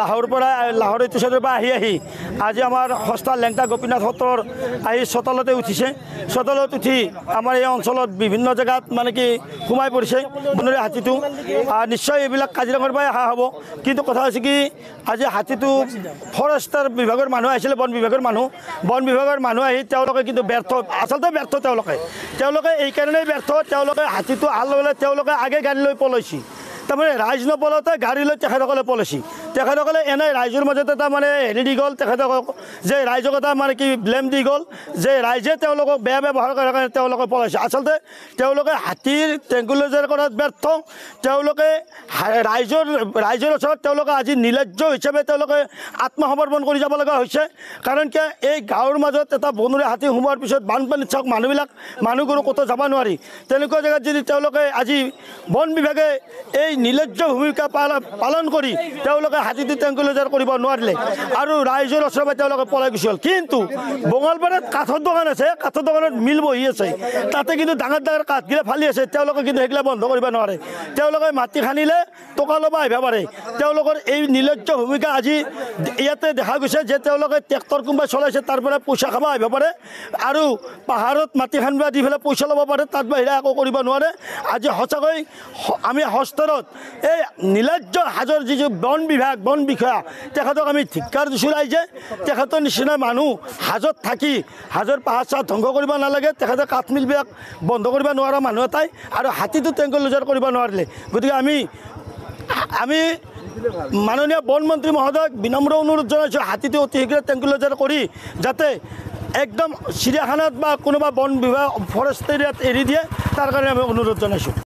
লাহৰ পৰা লাহৰ ঋতুচাদৰ পৰা আহি আহি আজি আমাৰ সস্তা লেংটা গোপীনাথ সত্ৰৰ আহি চোতালতে উঠিছে চোতালত উঠি আমাৰ এই অঞ্চলত বিভিন্ন জেগাত মানে কি সোমাই পৰিছে বনৰীয়া হাতীটো নিশ্চয় এইবিলাক কাজিৰঙাৰ পৰাই অহা হ'ব কিন্তু কথা হৈছে কি আজি হাতীটো ফৰেষ্টাৰ বিভাগৰ মানুহ আহিছিলে বন বিভাগৰ মানুহ বন বিভাগৰ মানুহ আহি তেওঁলোকে কিন্তু ব্যৰ্থ আচলতে ব্যৰ্থ তেওঁলোকে তেওঁলোকে এইকাৰণেই ব্যৰ্থ তেওঁলোকে হাতীটো হাল ল'বলৈ তেওঁলোকে আগে গাড়ী লৈ পলাইছে তাৰমানে ৰাইজ নপলাওঁতে গাড়ী লৈ তেখেতসকলে পলাইছে তেখেতসকলে এনে ৰাইজৰ মাজত এটা মানে হেৰি দি গ'ল তেখেতসকলক যে ৰাইজক এটা মানে কি ব্লেম দি গ'ল যে ৰাইজে তেওঁলোকক বেয়া ব্যৱহাৰ কৰাৰ কাৰণে তেওঁলোকে পলাইছে আচলতে তেওঁলোকে হাতীৰ ট্ৰেংকুলাইজাৰ কৰাত ব্যৰ্থ তেওঁলোকে ৰাইজৰ ৰাইজৰ ওচৰত তেওঁলোকে আজি নিৰ্লাজ্য হিচাপে তেওঁলোকে আত্মসমৰ্পণ কৰি যাব লগা হৈছে কাৰণ কিয় এই গাঁৱৰ মাজত এটা বনৰীয়া হাতী সোমোৱাৰ পিছত বানপানীত চাওক মানুহবিলাক মানুহগুৰু ক'তো যাব নোৱাৰি তেনেকুৱা জেগাত যদি তেওঁলোকে আজি বন বিভাগে এই নিৰ্লজ্জ ভূমিকা পালন কৰি তেওঁলোকে হাতীটো টেংকুলাজাৰ কৰিব নোৱাৰিলে আৰু ৰাইজৰ ওচৰত তেওঁলোকে পলাই গুচি গ'ল কিন্তু বঙালবাৰীত কাঠৰ দোকান আছে কাঠৰ দোকানত মিল বহি আছে তাতে কিন্তু ডাঙৰ ডাঙৰ কাঠগিলা ফালি আছে তেওঁলোকে কিন্তু সেইগিলা বন্ধ কৰিব নোৱাৰে তেওঁলোকে মাটি খান্দিলে টকা ল'ব আহিব পাৰে তেওঁলোকৰ এই নিলজ্জ ভূমিকা আজি ইয়াতে দেখা গৈছে যে তেওঁলোকে ট্ৰেক্টৰ কোনোবাই চলাইছে তাৰ পৰা পইচা খাব আহিব পাৰে আৰু পাহাৰত মাটি খান্দিব দি পেলাই পইচা ল'ব পাৰে তাৰ বাহিৰে একো কৰিব নোৱাৰে আজি সঁচাকৈ আমি সস্তৰত এই নিলজ্জ সাজৰ যিটো বন বিভাগ বিষয়া বন বিষয়া তেখেতক আমি ধিক্ষার দিছিলাই যে তেখেতর নিচিনা মানুষ হাজত থাকি হাজর পাহাড় চাহ ধ্বংস করব নালে তখন কাঠমিল বন্ধ করব নারা মানুষ এটাই আর হাতি তো টেঙ্কল লজার করব নে গতি আমি আমি মাননীয় বনমন্ত্রী মহোদয় বিনম্র অনুরোধ জানাইছো হাতিটি অতি শীঘ্রে টেঙ্কল লজার করে যাতে একদম চিড়িয়াখানাত বা কোনোবা বন বিভাগ ফরেস্ট এরিয়াত এরি দিয়ে তার কারণে আমি অনুরোধ জানাইছো